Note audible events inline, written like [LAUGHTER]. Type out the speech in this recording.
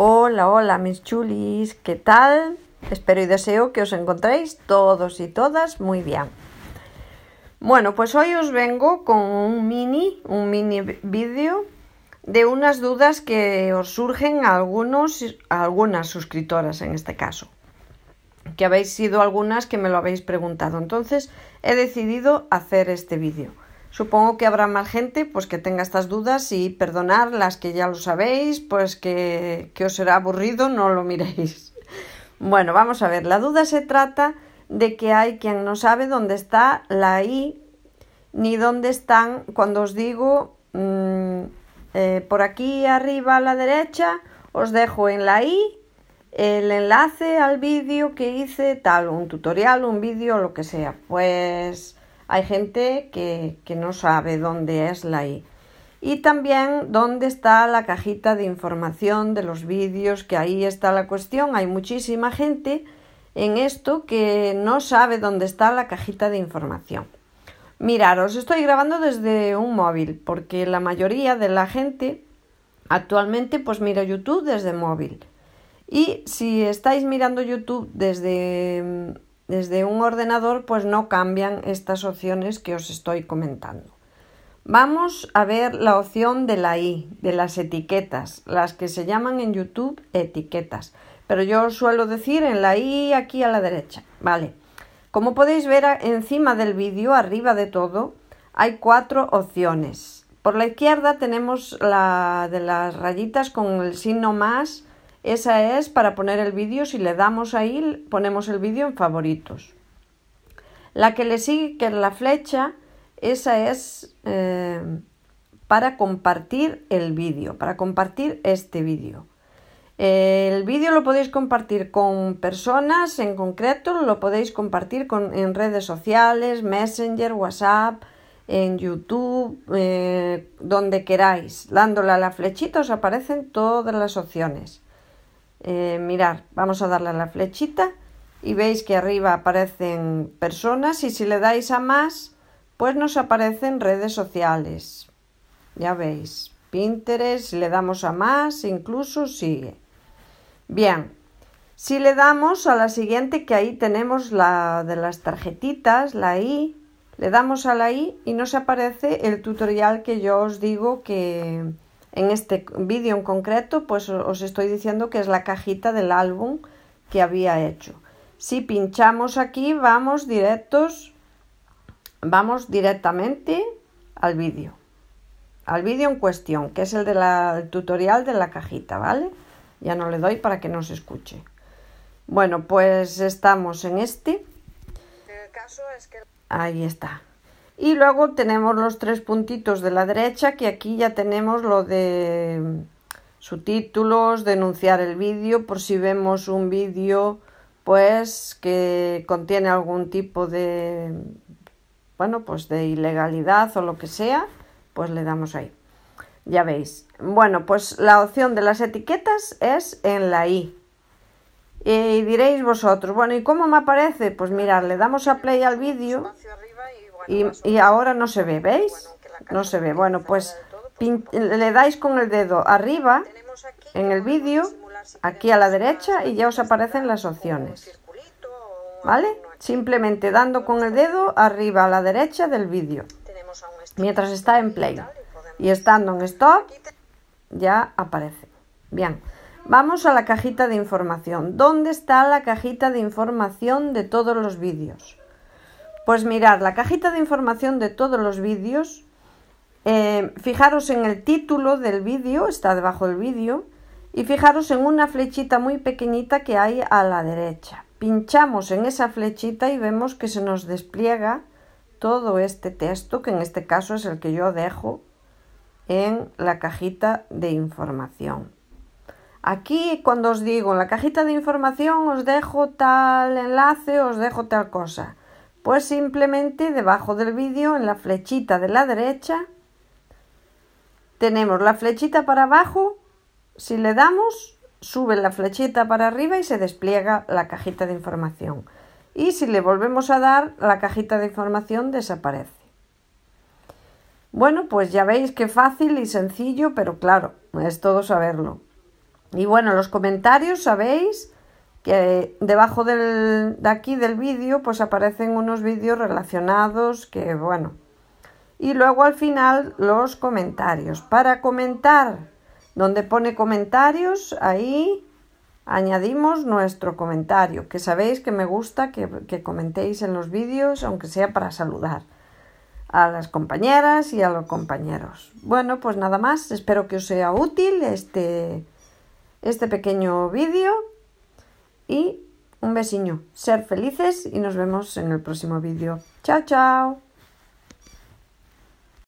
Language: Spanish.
Hola, hola mis chulis, ¿qué tal? Espero y deseo que os encontréis todos y todas muy bien. Bueno, pues hoy os vengo con un mini, un mini vídeo de unas dudas que os surgen a, algunos, algunas suscriptoras en este caso, que habéis sido algunas que me lo habéis preguntado. Entonces he decidido hacer este vídeo. Supongo que habrá más gente pues, que tenga estas dudas y perdonar las que ya lo sabéis, pues que, os será aburrido, no lo miréis. [LAUGHS] Bueno, vamos a ver, la duda se trata de que hay quien no sabe dónde está la I ni dónde están cuando os digo mm, eh, por aquí arriba a la derecha, os dejo en la I el enlace al vídeo que hice, tal, un tutorial, un vídeo, lo que sea. Pues hay gente que, no sabe dónde es la I. Y también dónde está la cajita de información de los vídeos, que ahí está la cuestión. Hay muchísima gente en esto que no sabe dónde está la cajita de información. Miraros, estoy grabando desde un móvil porque la mayoría de la gente actualmente pues mira YouTube desde móvil. Y si estáis mirando YouTube desde mm, desde un ordenador pues no cambian estas opciones que os estoy comentando. Vamos a ver la opción de la I, de las etiquetas, las que se llaman en YouTube etiquetas. Pero yo suelo decir en la I aquí a la derecha. Vale. Como podéis ver encima del vídeo, arriba de todo, hay cuatro opciones. Por la izquierda tenemos la de las rayitas con el signo más esa es para poner el vídeo, si le damos ahí, ponemos el vídeo en favoritos. La que le sigue, que es la flecha, esa es eh, para compartir el vídeo, para compartir este vídeo. El vídeo lo podéis compartir con personas en concreto, lo podéis compartir en redes sociales, Messenger, WhatsApp, en YouTube, eh, donde queráis. Dándole a la flechita os aparecen todas las opciones. Eh, mirar, vamos a darle a la flechita y veis que arriba aparecen personas y si le dais a más, pues nos aparecen redes sociales. Ya veis, Pinterest, si le damos a más, incluso sigue. Bien, si le damos a la siguiente, que ahí tenemos la de las tarjetitas, la I, le damos a la I y nos aparece el tutorial que yo os digo que, en este vídeo en concreto, pues os estoy diciendo que es la cajita del álbum que había hecho. Si pinchamos aquí, vamos directos, vamos directamente al vídeo. Al vídeo en cuestión, que es el del tutorial de la cajita, ¿vale? Ya no le doy para que no se escuche. Bueno, pues estamos en este. Ahí está y luego tenemos los tres puntitos de la derecha que aquí ya tenemos lo de subtítulos, denunciar el vídeo por si vemos un vídeo pues que contiene algún tipo de bueno pues de ilegalidad o lo que sea pues le damos ahí ya veis bueno pues la opción de las etiquetas es en la i y diréis vosotros bueno y cómo me aparece pues mirad le damos a play al vídeo y, ahora no se ve, ¿veis? No se ve. Bueno, pues le dais con el dedo arriba en el vídeo, aquí a la derecha, y ya os aparecen las opciones. ¿Vale? Simplemente dando con el dedo arriba a la derecha del vídeo, mientras está en play. Y estando en stop, ya aparece. Bien, vamos a la cajita de información. ¿Dónde está la cajita de información de todos los vídeos? Pues mirad, la cajita de información de todos los vídeos. Eh, fijaros en el título del vídeo, está debajo del vídeo. Y fijaros en una flechita muy pequeñita que hay a la derecha. Pinchamos en esa flechita y vemos que se nos despliega todo este texto, que en este caso es el que yo dejo en la cajita de información. Aquí cuando os digo en la cajita de información os dejo tal enlace, os dejo tal cosa. Pues simplemente debajo del vídeo, en la flechita de la derecha, tenemos la flechita para abajo. Si le damos, sube la flechita para arriba y se despliega la cajita de información. Y si le volvemos a dar, la cajita de información desaparece. Bueno, pues ya veis que fácil y sencillo, pero claro, es todo saberlo. Y bueno, los comentarios, sabéis, que debajo del, de aquí del vídeo pues aparecen unos vídeos relacionados que bueno. Y luego al final los comentarios. Para comentar, donde pone comentarios, ahí añadimos nuestro comentario, que sabéis que me gusta que, que comentéis en los vídeos, aunque sea para saludar a las compañeras y a los compañeros. Bueno, pues nada más, espero que os sea útil este, este pequeño vídeo y un besiño, ser felices y nos vemos en el próximo vídeo. Chao, chao.